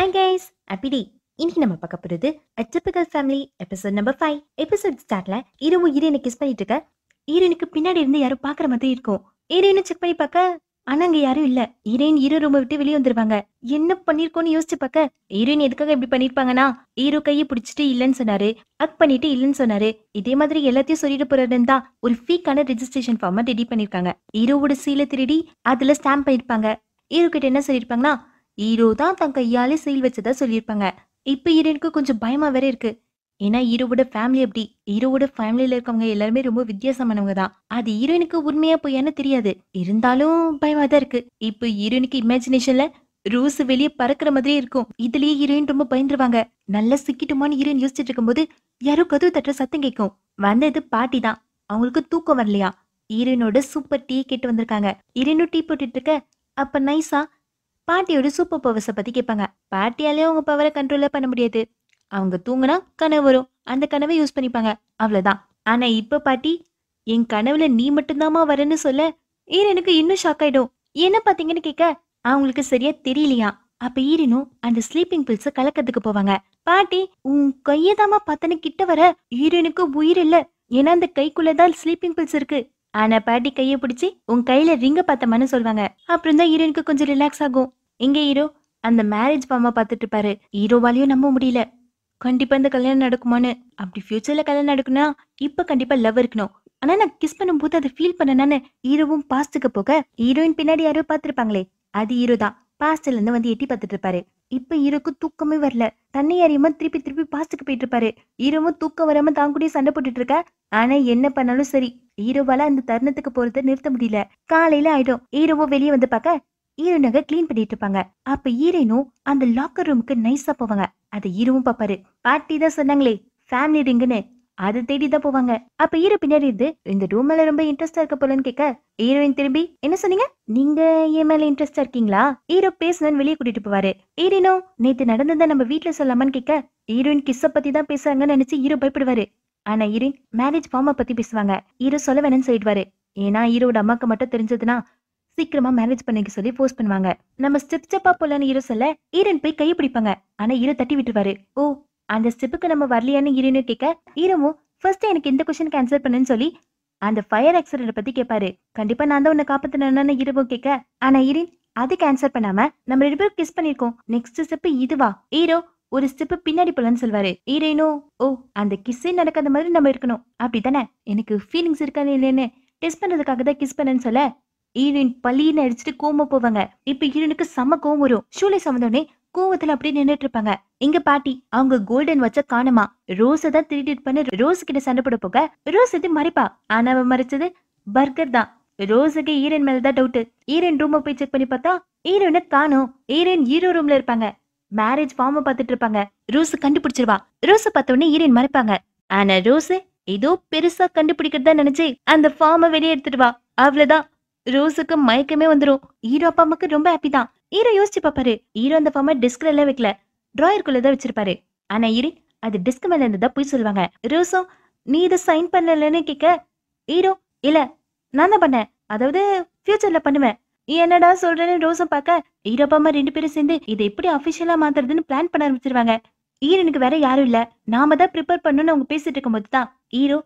and guys அப்பிடி இன்னைக்கு நம்ம பார்க்க போகிறது atypical family episode number five episode ஸ்டார்ட்ல இரவு ஹீரோயினை கிஸ் பண்ணிட்டு இருக்க ஹீரோயினுக்கு பின்னாடி இருந்து யாரும் பார்க்குற மாதிரி இருக்கும் ஹீரோயினை செக் பண்ணி பார்க்க ஆனா அங்க யாரும் இல்ல ஹீரோயின் ஹீரோ ரூமை விட்டு வெளியே வந்துருவாங்க என்ன பண்ணிருக்கோன்னு யோசிச்சு பார்க்க ஹீரோயின் எதுக்காக இப்படி பண்ணிருப்பாங்கன்னா ஹீரோ கையை பிடிச்சிட்டு இல்லன்னு சொன்னாரு அக் பண்ணிட்டு இல்லன்னு சொன்னாரு இதே மாதிரி எல்லாத்தையும் சொல்லிட்டு போறதுன்னு தான் ஒரு ஃபீக்கான ரெஜிஸ்ட்ரேஷன் ஃபார்மை ரெடி பண்ணிருக்காங்க ஹீரோவோட சீலை திருடி அதுல ஸ்டாம்ப் பண்ணிருப்பாங்க ஹீரோ கிட்ட என்ன சொல்லிருப்பாங்கன்னா ஈரோ தான் தன் கையாலே சீல் வச்சதா சொல்லியிருப்பாங்க இப்போ ஈரோனுக்கு கொஞ்சம் பயமா வேற இருக்கு ஏன்னா ஈரோவோட ஃபேமிலி எப்படி ஈரோவோட ஃபேமிலியில இருக்கவங்க எல்லாருமே ரொம்ப வித்தியாசமானவங்க தான் அது ஈரோனுக்கு உண்மையா பொய்யான்னு தெரியாது இருந்தாலும் பயமா தான் இருக்கு இப்போ ஹீரோயினுக்கு இமேஜினேஷன்ல ரூஸ் வெளியே பறக்கிற மாதிரி இருக்கும் இதுலயே ஹீரோயின் ரொம்ப பயந்துருவாங்க நல்லா சிக்கிட்டுமான்னு ஹீரோயின் யோசிச்சுட்டு இருக்கும்போது யாரோ கதவு தட்டுற சத்தம் கேட்கும் வந்தது பாட்டி தான் அவங்களுக்கு தூக்கம் வரலையா ஹீரோயினோட சூப்பர் டீ கேட்டு வந்திருக்காங்க ஹீரோயினும் டீ போட்டுட்டு இருக்க அப்ப நைஸா பாட்டியோட சூப்பர் பவர்ஸை பற்றி கேட்பாங்க பாட்டியாலேயே அவங்க பவரை கண்ட்ரோல பண்ண முடியாது அவங்க தூங்கினா கனவு வரும் அந்த கனவை யூஸ் பண்ணிப்பாங்க அவ்வளோதான் ஆனால் இப்போ பாட்டி என் கனவுல நீ மட்டும்தாமா வரேன்னு சொல்ல ஈரனுக்கு இன்னும் ஷாக் ஆயிடும் என்ன பார்த்தீங்கன்னு கேட்க அவங்களுக்கு சரியா தெரியலையா அப்ப ஈரனும் அந்த ஸ்லீப்பிங் பில்ஸை கலக்கத்துக்கு போவாங்க பாட்டி உன் கையதாமா பத்தனை கிட்ட வர ஈரனுக்கு உயிர் இல்ல ஏன்னா அந்த கைக்குள்ளதான் ஸ்லீப்பிங் பில்ஸ் இருக்கு ஆனா பாட்டி கையை பிடிச்சி உன் கையில ரிங்க பார்த்தமான்னு சொல்லுவாங்க அப்புறம் தான் ஈரனுக்கு கொஞ்சம் ரிலாக்ஸ் ஆகும் எங்க ஹீரோ அந்த மேரேஜ் ஃபார்மை பார்த்துட்டு இருப்பாரு ஹீரோவாலையும் நம்ப முடியல கண்டிப்பா இந்த கல்யாணம் நடக்குமான்னு அப்படி ஃபியூச்சர்ல கல்யாணம் நடக்குன்னா இப்ப கண்டிப்பா லவ் இருக்கணும் ஆனா நான் கிஸ் பண்ணும் போது அதை ஃபீல் பண்ணனான்னு ஹீரோவும் பாஸ்ட்டுக்கு போக ஹீரோயின் பின்னாடி யாரோ பார்த்துருப்பாங்களே அது ஹீரோ தான் பாஸ்ட்ல இருந்து வந்து எட்டி பார்த்துட்டு இருப்பாரு இப்ப ஹீரோக்கு தூக்கமே வரல தன்னை அறியாம திருப்பி திருப்பி பாஸ்ட்டுக்கு போயிட்டு இருப்பாரு ஹீரோவும் தூக்கம் வராம தான் கூடயே சண்டை போட்டுட்டு இருக்க ஆனா என்ன பண்ணாலும் சரி ஹீரோவால அந்த தருணத்துக்கு போறதை நிறுத்த முடியல காலையில ஆயிடும் ஹீரோவும் வெளியே வந்து பார்க்க ஈரனக கிளீன் பண்ணிட்டு இருப்பாங்க அப்ப ஈரனும் அந்த லாக்கர் ரூமுக்கு நைஸா போவாங்க அதை ஈரவும் பாப்பாரு பாட்டி தான் சொன்னாங்களே ஃபேமிலி ரிங்குன்னு அது தேடி தான் போவாங்க அப்ப ஈரோ பின்னாடி இருந்து இந்த ரூம் மேல ரொம்ப இன்ட்ரெஸ்டா இருக்க போலன்னு கேட்க ஹீரோயின் திரும்பி என்ன சொன்னீங்க நீங்க என் மேல இன்ட்ரெஸ்டா இருக்கீங்களா ஹீரோ பேசணும்னு வெளியே கூட்டிட்டு போவாரு ஹீரோனோ நேத்து நடந்ததை நம்ம வீட்டுல சொல்லாமான்னு கேட்க ஹீரோயின் கிஸ்ஸ பத்தி தான் பேசுறாங்கன்னு நினைச்சு ஹீரோ பயப்படுவாரு ஆனா ஹீரோயின் மேரேஜ் ஃபார்மை பத்தி பேசுவாங்க ஹீரோ சொல்ல வேணும்னு சொல்லிடுவாரு ஏன்னா ஹீரோட அம்மாக்கு மட்டும் தெரிஞ்சதுன்னா சீக்கிரமா மேரேஜ் பண்ணிக்க சொல்லி போஸ்ட் பண்ணுவாங்க நம்ம ஸ்டெப் ஸ்டெப்பா போலன்னு இரு சொல்ல ஈரன் போய் கை பிடிப்பாங்க ஆனா ஈரோ தட்டி விட்டுருவாரு ஓ அந்த ஸ்டெப்புக்கு நம்ம வரலையான்னு ஈரனு கேட்க ஈரமும் ஃபர்ஸ்ட் எனக்கு இந்த கொஸ்டின் கேன்சல் பண்ணுன்னு சொல்லி அந்த ஃபயர் ஆக்சிடென்ட் பத்தி கேட்பாரு கண்டிப்பா நான் தான் உன்னை காப்பாத்தணும்னு இரவும் கேட்க ஆனா இரின் அது கேன்சல் பண்ணாம நம்ம ரெண்டு பேரும் கிஸ் பண்ணிருக்கோம் நெக்ஸ்ட் ஸ்டெப் இதுவா ஈரோ ஒரு ஸ்டெப் பின்னாடி போலன்னு சொல்வாரு ஈரேனோ ஓ அந்த கிஸ்ஸே நடக்காத மாதிரி நம்ம இருக்கணும் அப்படி தானே எனக்கு ஃபீலிங்ஸ் இருக்காது இல்லைன்னு டெஸ்ட் பண்றதுக்காக தான் கிஸ் பண்ணேன்னு சொல்ல ஈரன் பள்ளின்னு அடிச்சுட்டு கோம போவாங்க இப்ப ஈரனுக்கு செம கோவம் வரும் ஷூலே வந்தோடனே கோவத்துல அப்படியே நின்றுட்டு இருப்பாங்க எங்க பாட்டி அவங்க கோல்டன் வச்ச காணுமா ரோஸை தான் திருடிட் பண்ணி ரோஸ் கிட்ட சண்டை போட போக ரோஸ் இது மறைப்பா ஆனா அவன் மறைச்சது பர்கர் தான் ரோஸுக்கு ஈரன் மேல தான் டவுட் ஈரன் ரூம் போய் செக் பண்ணி பார்த்தா ஈரன் காணும் ஈரன் ஹீரோ ரூம்ல இருப்பாங்க மேரேஜ் ஃபார்ம் பார்த்துட்டு இருப்பாங்க ரோஸ் கண்டுபிடிச்சிருவா ரோஸை பார்த்தோன்னே ஈரன் மறைப்பாங்க ஆனா ரோஸ் ஏதோ பெருசா கண்டுபிடிக்கிறதா நினைச்சு அந்த ஃபார்மை வெளியே எடுத்துட்டு வா அவ்வளவுதான் ரோஸுக்கு மயக்கமே வந்துடும் ஹீரோ அப்பா அம்மாக்கு ரொம்ப ஹாப்பி தான் ஹீரோ யோசிச்சு பார்ப்பாரு ஹீரோ அந்த ஃபார்மை டிஸ்க்ல எல்லாம் வைக்கல டிராயருக்குள்ள தான் வச்சிருப்பாரு ஆனா ஈரி அது டிஸ்க் மேல இருந்ததா போய் சொல்லுவாங்க ரோஸும் நீ இதை சைன் பண்ணலன்னு கேட்க ஹீரோ இல்ல நான் தான் பண்ணேன் அதாவது ஃபியூச்சர்ல பண்ணுவேன் என்னடா சொல்றேன்னு ரோஸும் பார்க்க ஹீரோ அப்பா அம்மா ரெண்டு பேரும் சேர்ந்து இதை எப்படி அஃபிஷியலா மாத்துறதுன்னு பிளான் பண்ண ஆரம்பிச்சிருவாங்க ஹீரோனுக்கு வேற யாரும் இல்ல நாம தான் ப்ரிப்பேர் பண்ணணும்னு அவங்க பேசிட்டு இருக்கும் தான் ஹீரோ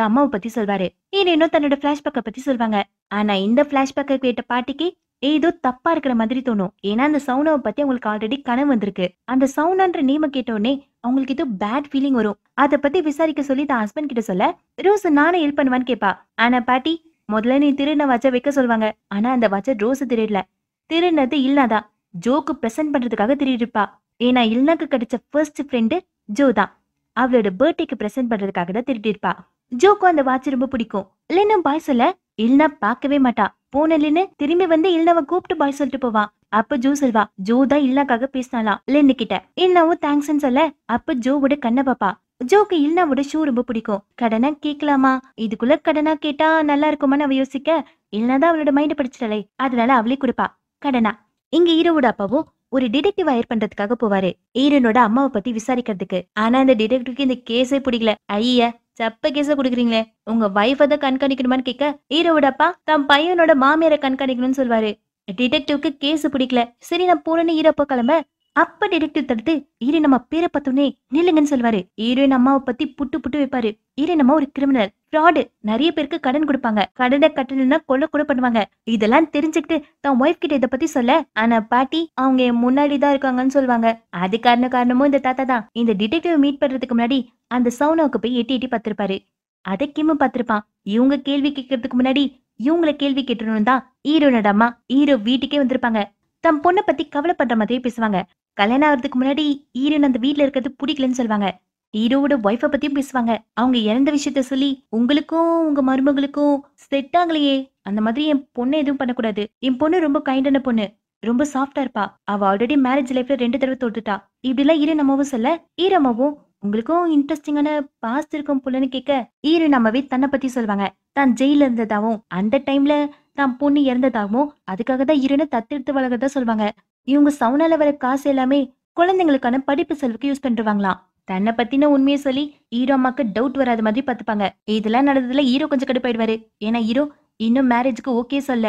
தான் அம்மாவை பத்தி சொல்வாரு இன்னும் தன்னோட பிளாஷ்பேக்கை பத்தி சொல்வாங்க ஆனா இந்த ஃபிளாஷ்பேக்கை கேட்ட பாட்டிக்கு ஏதோ தப்பா இருக்கிற மாதிரி தோணும் ஏன்னா அந்த சவுனாவை பத்தி அவங்களுக்கு ஆல்ரெடி கனவு வந்திருக்கு அந்த சவுனான்ற நேம கேட்டோடனே அவங்களுக்கு ஏதோ பேட் ஃபீலிங் வரும் அதை பத்தி விசாரிக்க சொல்லி தான் ஹஸ்பண்ட் கிட்ட சொல்ல ரோஸ் நானே ஹெல்ப் பண்ணுவான்னு கேப்பா ஆனா பாட்டி முதல்ல நீ திருண வச்ச வைக்க சொல்லுவாங்க ஆனா அந்த வச்ச ரோஸ் திருடல திருநது இல்லாதான் ஜோக்கு ப்ரெசென்ட் பண்றதுக்காக திருடிருப்பா ஏன்னா இல்லாக்கு கிடைச்ச ஃபர்ஸ்ட் ஃப்ரெண்டு ஜோ தான் அவளோட பர்த்டேக்கு ப்ரெசென்ட் பண்றதுக்காக தான் திருடிருப்பா ஜோக்கும் அந்த வாட்ச் ரொம்ப பிடிக்கும் லென்னும் பாய் சொல்ல இல்லைன்னா பார்க்கவே மாட்டா போனலின்னு திரும்பி வந்து இல்லவ கூப்பிட்டு பாய் சொல்லிட்டு போவா அப்ப ஜோ சொல்வா ஜோ தான் இல்லாக்காக பேசினாலாம் லென்னு கிட்ட இல்னாவும் தேங்க்ஸ்ன்னு சொல்ல அப்ப ஜோவோட கண்ண பாப்பா ஜோக்கு இல்னாவோட ஷூ ரொம்ப பிடிக்கும் கடனா கேட்கலாமா இதுக்குள்ள கடனா கேட்டா நல்லா இருக்குமான்னு அவ யோசிக்க தான் அவளோட மைண்ட் படிச்சிடலே அதனால அவளே கொடுப்பா கடனா இங்க ஈரோட அப்பாவும் ஒரு டிடெக்டிவ் ஹயர் பண்றதுக்காக போவாரு ஈரனோட அம்மாவை பத்தி விசாரிக்கிறதுக்கு ஆனா இந்த டிடெக்டிவ்க்கு இந்த கேஸே பிடிக்கல ஐய செப்ப கேச குடுக்குறீங்களே உங்க வைஃப் அதை கண்காணிக்கணுமான்னு கேட்க ஈரோடப்பா தம் பையனோட மாமியாரை கண்காணிக்கணும்னு சொல்வாரு டிடெக்டிவ்க்கு கேஸ் பிடிக்கல சரி நான் போறேன்னு ஈரப்ப கிளம்ப அப்ப டிடெக்டிவ் தடுத்து ஈரன் நம்ம பேரை பார்த்தோன்னே நில்லுங்கன்னு சொல்வாரு ஈரோயின் அம்மாவை பத்தி புட்டு புட்டு வைப்பாரு ஈரன் நம்ம ஒரு கிரிமினல் ஃப்ராடு நிறைய பேருக்கு கடன் கொடுப்பாங்க கடனை கட்டணும்னா கொள்ள கூட பண்ணுவாங்க இதெல்லாம் தெரிஞ்சுக்கிட்டு தான் ஒய்ஃப் கிட்ட இதை பத்தி சொல்ல ஆனா பாட்டி அவங்க என் முன்னாடி தான் இருக்காங்கன்னு சொல்லுவாங்க அது காரண காரணமும் இந்த தாத்தா தான் இந்த டிடெக்டிவ் மீட் பண்றதுக்கு முன்னாடி அந்த சவுனாவுக்கு போய் எட்டி எட்டி பார்த்திருப்பாரு அதை கிம்மு பார்த்திருப்பான் இவங்க கேள்வி கேட்கறதுக்கு முன்னாடி இவங்கள கேள்வி கேட்டணும் தான் ஈரோனோட அம்மா ஈரோ வீட்டுக்கே வந்திருப்பாங்க தம் பொண்ணை பத்தி கவலைப்படுற மாதிரியே பேசுவாங்க கல்யாணம் ஆகிறதுக்கு முன்னாடி ஈரோன் அந்த வீட்டுல இருக்கிறது பிடிக்கலன்னு சொல்லுவாங்க ஹீரோவோட ஒய்ஃபை பத்தியும் பேசுவாங்க அவங்க இறந்த விஷயத்த சொல்லி உங்களுக்கும் உங்க மருமகளுக்கும் செட் ஆகலையே அந்த மாதிரி என் பொண்ணு எதுவும் பண்ணக்கூடாது என் பொண்ணு ரொம்ப கைண்டான பொண்ணு ரொம்ப சாஃப்டா இருப்பா அவ ஆல்ரெடி மேரேஜ் லைஃப்ல ரெண்டு தடவை தொட்டுட்டா இப்படி எல்லாம் இரு நம்மவும் சொல்ல ஈரம்மாவும் உங்களுக்கும் இன்ட்ரெஸ்டிங்கான பாஸ்ட் இருக்கும் புள்ளன்னு கேட்க ஈரு நம்மவே தன்னை பத்தி சொல்லுவாங்க தான் ஜெயில இருந்ததாவும் அந்த டைம்ல தான் பொண்ணு இறந்ததாகவும் அதுக்காக தான் ஈரனை தத்தெடுத்து வளர்க்கறதா சொல்லுவாங்க இவங்க சவுனால வர காசு எல்லாமே குழந்தைங்களுக்கான படிப்பு செலவுக்கு யூஸ் பண்றாங்களாம் தன்னை பத்தின உண்மையை சொல்லி ஹீரோ அம்மாக்கு டவுட் வராத மாதிரி பார்த்துப்பாங்க இதெல்லாம் நடந்ததுல ஹீரோ கொஞ்சம் கடுப்பாயிடுவாரு ஏன்னா ஹீரோ இன்னும் மேரேஜுக்கு ஓகே சொல்ல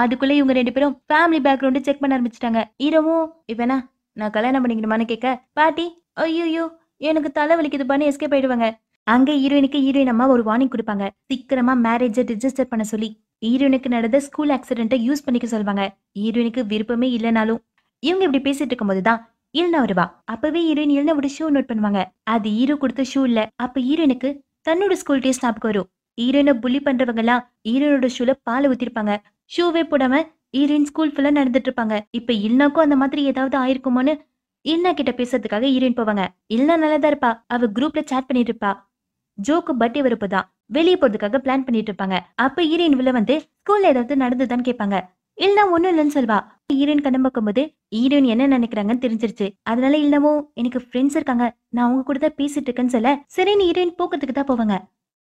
அதுக்குள்ள இவங்க ரெண்டு பேரும் ஃபேமிலி பேக்ரவுண்டு செக் பண்ண ஆரம்பிச்சிட்டாங்க ஹீரோவும் இப்பனா நான் கல்யாணம் பண்ணிக்கணுமான்னு கேட்க பாட்டி ஐயோயோ எனக்கு தலை வலிக்குதுப்பான்னு எஸ்கேப் ஆயிடுவாங்க அங்க ஹீரோயினுக்கு ஹீரோயின் அம்மா ஒரு வார்னிங் கொடுப்பாங்க சீக்கிரமா மேரேஜை ரிஜிஸ்டர் பண்ண சொல்லி ஹீரோயினுக்கு நடந்த ஸ்கூல் ஆக்சிடென்ட்டை யூஸ் பண்ணிக்க சொல்லுவாங்க ஹீரோயினுக்கு விருப்பமே இல்லைனாலும் இவங்க இப்படி பேசிட்டு இருக்கும் தான் இருநூறு ரூபா அப்பவே ஹீரோயின் ஒரு ஷூ நோட் பண்ணுவாங்க அது ஹீரோ கொடுத்த ஷூ இல்ல அப்ப ஹீரோனுக்கு தன்னோட ஸ்கூல் டேஸ் ஞாபகம் வரும் ஹீரோயினை புள்ளி பண்றவங்க எல்லாம் ஹீரோனோட ஷூல பால் ஊத்திருப்பாங்க ஷூவே போடாம ஹீரோயின் ஸ்கூல் ஃபுல்லா நடந்துட்டு இருப்பாங்க இப்ப இல்லைனாக்கும் அந்த மாதிரி ஏதாவது ஆயிருக்குமோன்னு இல்னா கிட்ட பேசுறதுக்காக ஹீரோயின் போவாங்க நல்லா நல்லதா இருப்பா அவ குரூப்ல சேட் பண்ணிட்டு இருப்பா ஜோக்கு பர்த்டே வரப்பதான் வெளியே போறதுக்காக பிளான் பண்ணிட்டு இருப்பாங்க அப்ப ஹீரோயின் உள்ள வந்து ஸ்கூல்ல ஏதாவது நடந்துதான்னு கேட்பாங்க இல்ல ஒண்ணும் இல்லைன்னு சொல்வா ஹீரோயின் கண்ணம் பார்க்கும்போது ஹீரோயின் என்ன நினைக்கிறாங்கன்னு தெரிஞ்சிருச்சு அதனால இல்லமோ எனக்கு ஃப்ரெண்ட்ஸ் இருக்காங்க நான் அவங்க கூட தான் பேசிட்டு இருக்கேன்னு சொல்ல சரின்னு ஹீரோயின் போக்குறதுக்கு தான் போவாங்க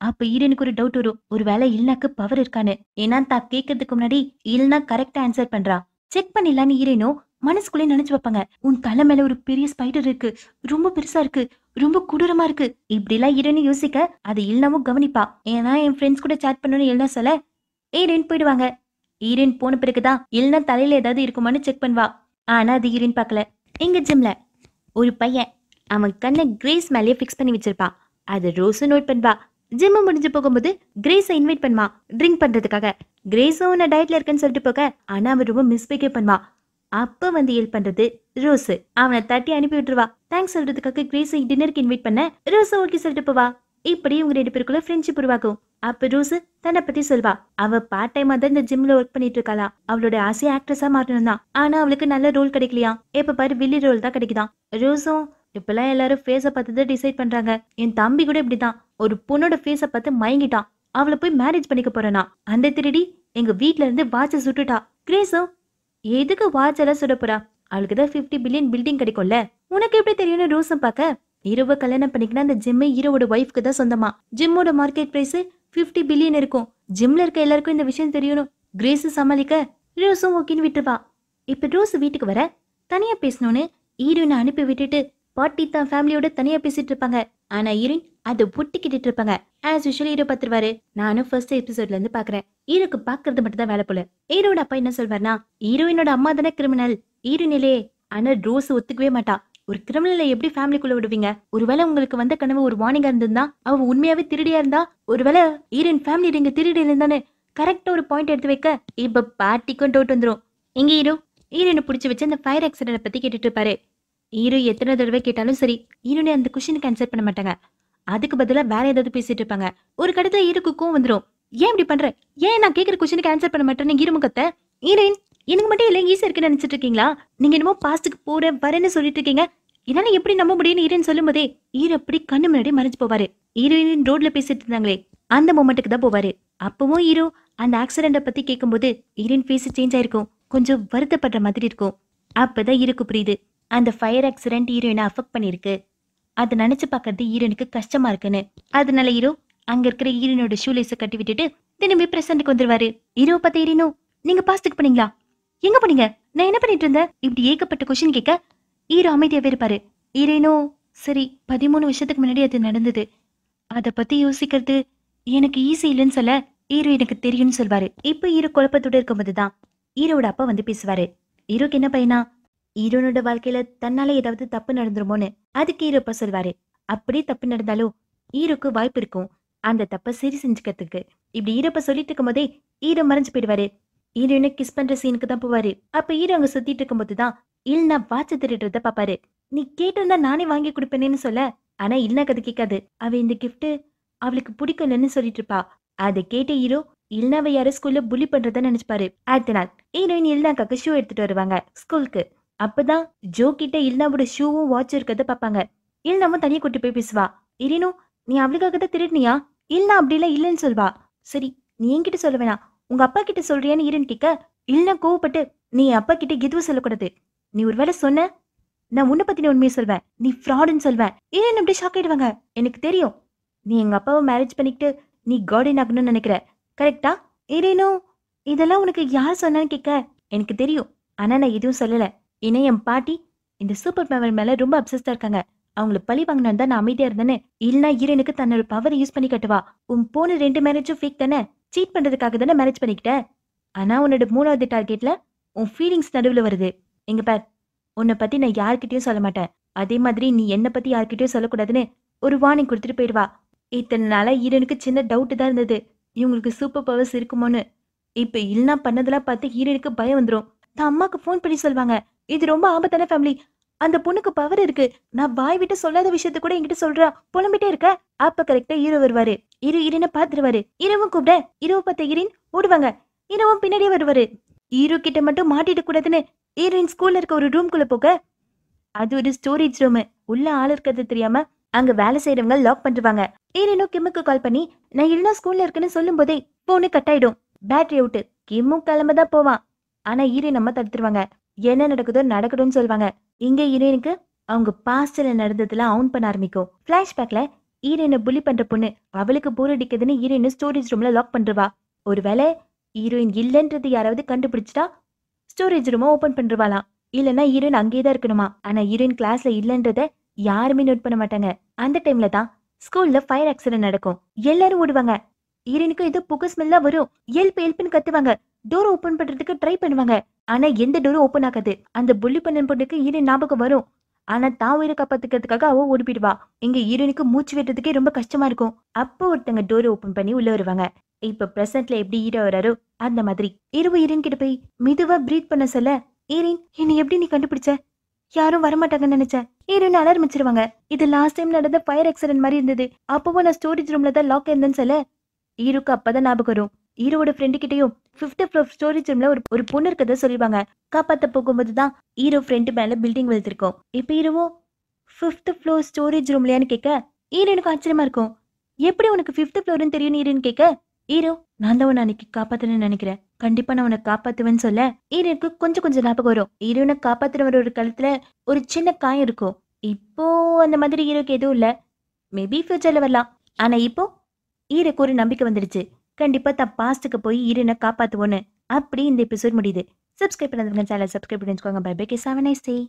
அப்ப ஈரனுக்கு ஒரு டவுட் வரும் வேலை இல்லாக்கு பவர் இருக்கான்னு ஏன்னா தான் கேட்கறதுக்கு முன்னாடி இல்லனா கரெக்டா ஆன்சர் பண்றா செக் பண்ணிடலான்னு ஈரேனோ மனசுக்குள்ளே நினைச்சு வைப்பாங்க உன் தலை மேல ஒரு பெரிய ஸ்பைடர் இருக்கு ரொம்ப பெருசா இருக்கு ரொம்ப குடூரமா இருக்கு இப்படி எல்லாம் ஈரனு யோசிக்க அது இல்லாமும் கவனிப்பா ஏன்னா என் ஃப்ரெண்ட்ஸ் கூட சேட் பண்ணணும்னு இல்லைன்னா சொல்ல ஈரன் போயிடுவாங்க ஈரின் போன பிறகுதான் இல்லைன்னா தலையில ஏதாவது இருக்குமான்னு செக் பண்ணுவா ஆனா அது ஈரின் பார்க்கல எங்க ஜிம்ல ஒரு பையன் அவன் கண்ணை கிரேஸ் மேலேயே ஃபிக்ஸ் பண்ணி வச்சிருப்பா அது ரோஸும் நோட் பண்ணுவா ஜிம்மு முடிஞ்சு போகும்போது கிரேஸை இன்வைட் பண்ணுமா ட்ரிங்க் பண்றதுக்காக கிரேஸும் உன்ன டயட்ல இருக்கேன்னு சொல்லிட்டு போக ஆனா அவன் ரொம்ப மிஸ்பிஹேவ் பண்ணுவா அப்ப வந்து ஹெல்ப் பண்றது ரோஸ் அவனை தட்டி அனுப்பி விட்டுருவா தேங்க்ஸ் சொல்றதுக்காக கிரேஸை டின்னருக்கு இன்வைட் பண்ண ரோஸை ஓகே சொல்லிட்டு போவா இப்படி உங்க ரெண்டு பேருக்குள்ள ஃப்ரெண்ட்ஷிப் உருவாக்கும் அப்ப ரூஸு தன்னை பத்தி சொல்வா அவ பார்ட் டைமா தான் இந்த ஜிம்ல ஒர்க் பண்ணிட்டு இருக்காளா அவளோட ஆசை ஆக்ட்ரஸா மாறணும் தான் ஆனா அவளுக்கு நல்ல ரோல் கிடைக்கலையா இப்ப பாரு வில்லி ரோல் தான் கிடைக்குதான் ரூஸும் இப்பெல்லாம் எல்லாரும் ஃபேஸை பார்த்து டிசைட் பண்றாங்க என் தம்பி கூட இப்படிதான் ஒரு பொண்ணோட ஃபேஸை பார்த்து மயங்கிட்டான் அவளை போய் மேரேஜ் பண்ணிக்க போறேனா அந்த திருடி எங்க வீட்ல இருந்து வாட்ச சுட்டுட்டா கிரேஸும் எதுக்கு வாட்ச் எல்லாம் சுட போறா அவளுக்கு தான் ஃபிஃப்டி பில்லியன் பில்டிங் கிடைக்கும்ல உனக்கு எப்படி தெரியும்னு ரூசம் பார்க்க இரவு கல்யாணம் பண்ணிக்கினா அந்த ஜிம்மு ஈரோட ஒய்ஃப்க்கு தான் சொந்தமா ஜிம்மோட மார்க்கெட் பிரைஸ் ஃபிஃப்டி பில்லியன் இருக்கும் ஜிம்ல இருக்க எல்லாருக்கும் இந்த விஷயம் தெரியணும் கிரேஸு சமாளிக்க ரோஸும் ஓகேன்னு விட்டுருவா இப்போ ரோஸ் வீட்டுக்கு வர தனியா பேசணும்னு ஈரோனை அனுப்பி விட்டுட்டு பாட்டி தான் ஃபேமிலியோட தனியா பேசிட்டு இருப்பாங்க ஆனா ஹீரோயின் அதை ஒட்டிக்கிட்டு இருப்பாங்க ஆஸ் யூஷுவல் ஈரோ பார்த்துருவாரு நானும் ஃபர்ஸ்ட் எபிசோட்ல இருந்து பாக்குறேன் ஹீரோக்கு பாக்குறது மட்டும் தான் வேலை போல ஹீரோட அப்பா என்ன சொல்வார்னா ஹீரோயினோட அம்மா தானே கிரிமினல் ஹீரோயினிலே ஆனா ரோஸ் ஒத்துக்கவே மாட்டா ஒரு கிரிமினலை எப்படி ஃபேமிலிக்குள்ள விடுவீங்க ஒருவேளை உங்களுக்கு வந்த கனவு ஒரு வாணிகா இருந்திருந்தா அவ உண்மையாவே திருடியா இருந்தா ஒருவேளை ஈரன் ஃபேமிலி நீங்க திருடி இருந்தானே கரெக்டா ஒரு பாயிண்ட் எடுத்து வைக்க இப்ப பாட்டிக்கும் டவுட் வந்துடும் எங்க ஈரோ ஈரனை பிடிச்சி வச்சு அந்த ஃபயர் ஆக்சிடென்ட் பத்தி கேட்டுட்டு இருப்பாரு ஈரோ எத்தனை தடவை கேட்டாலும் சரி ஈரோனே அந்த கொஷினுக்கு ஆன்சர் பண்ண மாட்டாங்க அதுக்கு பதிலாக வேற ஏதாவது பேசிட்டு இருப்பாங்க ஒரு கடத்துல ஹீரோக்கும் வந்துடும் ஏன் இப்படி பண்ற ஏன் நான் கேட்குற கொஷினுக்கு ஆன்சர் பண்ண மாட்டேன்னு ஹீரோமுகத்தை ஈரன் எனக்கு மட்டும் இல்லை ஈஸியாக இருக்குன்னு நினச்சிட்டு இருக்கீங்களா நீங்கள் என்னமோ பாஸ்ட்டுக்கு போற வரேன்னு சொல்லிட்டு இருக்கீங்க என்னால எப்படி நம்ப முடியும்னு ஈரன் சொல்லும் போதே ஈர அப்படி கண்ணு முன்னாடி மறைஞ்சு போவாரு ஈரோயின் ரோட்ல பேசிட்டு இருந்தாங்களே அந்த மூமெண்ட்டுக்கு தான் போவாரு அப்பவும் ஈரோ அந்த ஆக்சிடென்ட பத்தி கேட்கும்போது ஹீரோயின் ஃபேஸ் சேஞ்ச் ஆயிருக்கும் கொஞ்சம் வருத்தப்படுற மாதிரி இருக்கும் அப்பதான் ஈருக்கு புரியுது அந்த ஃபயர் ஆக்சிடென்ட் ஹீரோயினை அஃபெக்ட் பண்ணிருக்கு அதை நினைச்சு பாக்குறது ஈரோனுக்கு கஷ்டமா இருக்குன்னு அதனால ஈரோ அங்க இருக்கிற ஈரனோட ஷூலேஸை கட்டி விட்டுட்டு திரும்பி பிரசன்ட்க்கு வந்துருவாரு ஹீரோ பார்த்த ஹீரோனோ நீங்க பாஸ்துக்கு போனீங்களா எங்க போனீங்க நான் என்ன பண்ணிட்டு இருந்தேன் இப்படி ஏகப்பட்ட கொஸ்டின் கேட்க ஈரோ அமைதியாவே இருப்பாரு ஈரேனோ சரி பதிமூணு வருஷத்துக்கு முன்னாடி அது நடந்தது அதை பத்தி யோசிக்கிறது எனக்கு ஈஸி இல்லைன்னு சொல்ல ஈரோ எனக்கு தெரியும்னு சொல்வாரு இப்போ ஈரோ குழப்பத்தோட இருக்கும்போது தான் ஈரோட அப்பா வந்து பேசுவாரு ஈரோக்கு என்ன பையனா ஈரோனோட வாழ்க்கையில தன்னால ஏதாவது தப்பு நடந்துருமோன்னு அதுக்கு ஈரோ அப்பா சொல்வாரு அப்படியே தப்பு நடந்தாலும் ஈரோக்கு வாய்ப்பு இருக்கும் அந்த தப்பை சரி செஞ்சுக்கிறதுக்கு இப்படி ஈரப்ப சொல்லிட்டு இருக்கும் போதே ஈரோ மறைஞ்சு போயிடுவாரு ஹீரோயினை கிஸ் பண்ற சீனுக்கு தான் போவாரு அப்ப ஈரோ அங்க சுத்திட்டு போது தான் இல்லைனா வாட்சை திருடுறத பாப்பாரு நீ கேட்டிருந்தா நானே வாங்கி கொடுப்பேனேன்னு சொல்ல ஆனா இல்னா கதை கேட்காது அவ இந்த கிஃப்ட் அவளுக்கு பிடிக்கலன்னு சொல்லிட்டு இருப்பா அதை கேட்ட ஈரோ இல்னாவை யாரும் ஸ்கூல்ல புலி பண்றத நினைச்சுப்பாரு அடுத்த நாள் ஈரோயின் இல்னாக்காக்கு ஷூ எடுத்துட்டு வருவாங்க ஸ்கூலுக்கு அப்பதான் ஜோ கிட்ட இல்னாவோட ஷூவும் வாட்ச் இருக்கிறத பாப்பாங்க இல்னாவும் தனியா கூட்டி போய் பேசுவா இரினும் நீ அவளுக்காக தான் திருடுனியா இல்னா அப்படிலாம் இல்லைன்னு சொல்வா சரி நீ என்கிட்ட சொல்ல வேணாம் உங்க அப்பா கிட்ட சொல்றியான்னு இருன்னு கேட்க இல்னா கோவப்பட்டு நீ அப்பா கிட்ட எதுவும் சொல்லக்கூடாது நீ ஒருவேளை சொன்ன நான் உன்னை பத்தின உண்மையை சொல்வேன் நீ ஃப்ராடுன்னு சொல்வேன் ஏன் அப்படியே ஷாக் ஆயிடுவாங்க எனக்கு தெரியும் நீ எங்க அப்பாவை மேரேஜ் பண்ணிக்கிட்டு நீ கார்டன் ஆகணும்னு நினைக்கிற கரெக்டா ஏனேனோ இதெல்லாம் உனக்கு யார் சொன்னான்னு கேட்க எனக்கு தெரியும் ஆனா நான் எதுவும் சொல்லல ஏன்னா என் பாட்டி இந்த சூப்பர் பவர் மேல ரொம்ப அப்சஸ்டா இருக்காங்க அவங்கள பழி வாங்கினா தான் நான் அமைதியா இருந்தேன்னு இல்லனா ஈரனுக்கு தன்னோட பவர் யூஸ் பண்ணி கட்டுவா உன் போன ரெண்டு மேரேஜும் ஃபேக் தானே சீட் பண்றதுக்காக தானே மேரேஜ் பண்ணிக்கிட்ட ஆனா உன்னோட மூணாவது டார்கெட்ல உன் ஃபீலிங்ஸ் நடுவுல வருது எங்க பார் உன்னை பத்தி நான் யார்கிட்டயும் சொல்ல மாட்டேன் அதே மாதிரி நீ என்னை பத்தி யார்கிட்டயும் சொல்லக்கூடாதுன்னு ஒரு வார்னிங் கொடுத்துட்டு போயிடுவா இத்தனை நாளா ஈரனுக்கு சின்ன டவுட்டு தான் இருந்தது இவங்களுக்கு சூப்பர் பவர்ஸ் இருக்குமோன்னு இப்ப இல்லனா பண்ணதெல்லாம் பார்த்து ஈரனுக்கு பயம் வந்துடும் நான் அம்மாக்கு ஃபோன் பண்ணி சொல்வாங்க இது ரொம்ப ஆபத்தான ஃபேமிலி அந்த பொண்ணுக்கு பவர் இருக்கு நான் வாய் விட்டு சொல்லாத விஷயத்த கூட என்கிட்ட சொல்றா புலம்பிட்டே இருக்க அப்ப கரெக்டா ஹீரோ வருவாரு இரு இருன்னு பாத்துருவாரு இரவும் கூப்பிட இரவு பார்த்த இரின் ஓடுவாங்க இரவும் பின்னாடியே வருவாரு ஹீரோ கிட்ட மட்டும் மாட்டிட்டு கூடாதுன்னு ஈரன் ஸ்கூல்ல இருக்க ஒரு ரூம்குள்ள போக அது ஒரு ஸ்டோரேஜ் ரூம் உள்ள ஆள் இருக்கிறது தெரியாம அங்க வேலை செய்யறவங்க லாக் பண்ணிருவாங்க ஈரனோ கிம்முக்கு கால் பண்ணி நான் இல்லைனா ஸ்கூல்ல இருக்குன்னு சொல்லும் போதே போனு கட் ஆயிடும் பேட்டரி அவுட்டு கிம்மும் கிளம்ப தான் போவான் ஆனா ஈரன் நம்ம தடுத்துருவாங்க என்ன நடக்குதோ நடக்கணும்னு சொல்லுவாங்க இங்க ஈரனுக்கு அவங்க பாஸ்ட்ல நடந்ததுல அவுன் பண்ண ஆரம்பிக்கும் பிளாஷ்பேக்ல ஈரனை புலி பண்ற பொண்ணு அவளுக்கு போர் அடிக்குதுன்னு ஈரனை ஸ்டோரேஜ் ரூம்ல லாக் பண்றவா ஒருவேளை ஹீரோயின் இல்லைன்றது யாராவது கண்டுபிடிச்சிட்டா ஸ்டோரேஜ் ரூமை ஓப்பன் பண்ணிருவாளாம் இல்லைன்னா ஈரன் அங்கேயே தான் இருக்கணுமா ஆனால் ஈரன் கிளாஸில் இல்லைன்றத யாருமே நோட் பண்ண மாட்டாங்க அந்த டைம்ல தான் ஸ்கூல்ல ஃபயர் ஆக்சிடென்ட் நடக்கும் எல்லாரும் ஓடுவாங்க ஈரனுக்கும் ஏதோ புகை ஸ்மெல்லா வரும் எல்ப் எல்ப்னு கத்துவாங்க டோர் ஓப்பன் பண்றதுக்கு ட்ரை பண்ணுவாங்க ஆனா எந்த டோரும் ஓப்பன் ஆகாது அந்த புள்ளி பண்ணன் பொண்ணுக்கு ஈரன் ஞாபகம் வரும் ஆனா தான் உயிரை காப்பாத்துக்கிறதுக்காக அவ ஓடி இங்க ஈரனுக்கு மூச்சு விடுறதுக்கே ரொம்ப கஷ்டமா இருக்கும் அப்போ ஒருத்தங்க டோர் ஓப்பன் பண்ணி உள்ள வருவாங்க இப்ப பிரசன்ட்ல எப்படி ஹீரோ வராரோ அந்த மாதிரி இரவு ஈரன் கிட்ட போய் மெதுவா பிரீத் பண்ண சொல்ல ஈரின் என்னை எப்படி நீ கண்டுபிடிச்ச யாரும் வரமாட்டாங்கன்னு நினைச்ச ஈரின் அலாரமிச்சிருவாங்க இது லாஸ்ட் டைம் நடந்த ஃபயர் ஆக்சிடென்ட் மாதிரி இருந்தது அப்பவும் நான் ஸ்டோரேஜ் ரூம்ல தான் லாக் இருந்தேன்னு சொல்ல ஈருக்கு அப்பதான் ஞாபகம் வரும் ஈரோட ஃப்ரெண்டு கிட்டயும் பிப்த் ஃப்ளோர் ஸ்டோரேஜ் ரூம்ல ஒரு ஒரு பொண்ணு இருக்கதை சொல்லிருவாங்க காப்பாத்த போகும்போது தான் ஈரோ ஃப்ரெண்டு மேல பில்டிங் வெளுத்திருக்கோம் இப்போ ஈரோவும் பிப்த் ஃப்ளோர் ஸ்டோரேஜ் ரூம்லயான்னு கேட்க ஈரனுக்கு ஆச்சரியமா இருக்கும் எப்படி உனக்கு பிப்த் ஃபுளோர்னு தெரியும் ஈரன் கேட்க ஈரோ நான் தான் உன்னை அன்னைக்கு காப்பாத்தணும்னு நினைக்கிறேன் கண்டிப்பா நான் உன்னை காப்பாத்துவேன்னு சொல்ல ஈரோக்கு கொஞ்சம் கொஞ்சம் ஞாபகம் வரும் ஈரோனை காப்பாத்துற ஒரு கழுத்துல ஒரு சின்ன காயம் இருக்கும் இப்போ அந்த மாதிரி ஈரோக்கு எதுவும் இல்லை மேபி ஃபியூச்சர்ல வரலாம் ஆனா இப்போ ஈரோக்கு ஒரு நம்பிக்கை வந்துடுச்சு கண்டிப்பா தான் பாஸ்ட்டுக்கு போய் ஈரோனை காப்பாத்துவோன்னு அப்படி இந்த எபிசோட் முடியுது சப்ஸ்கிரைப் பண்ணுங்க சேனல் சப்ஸ்கிரைப் பண்ணி வச்சுக்கோங்க பை பை கே நைஸ் ஐ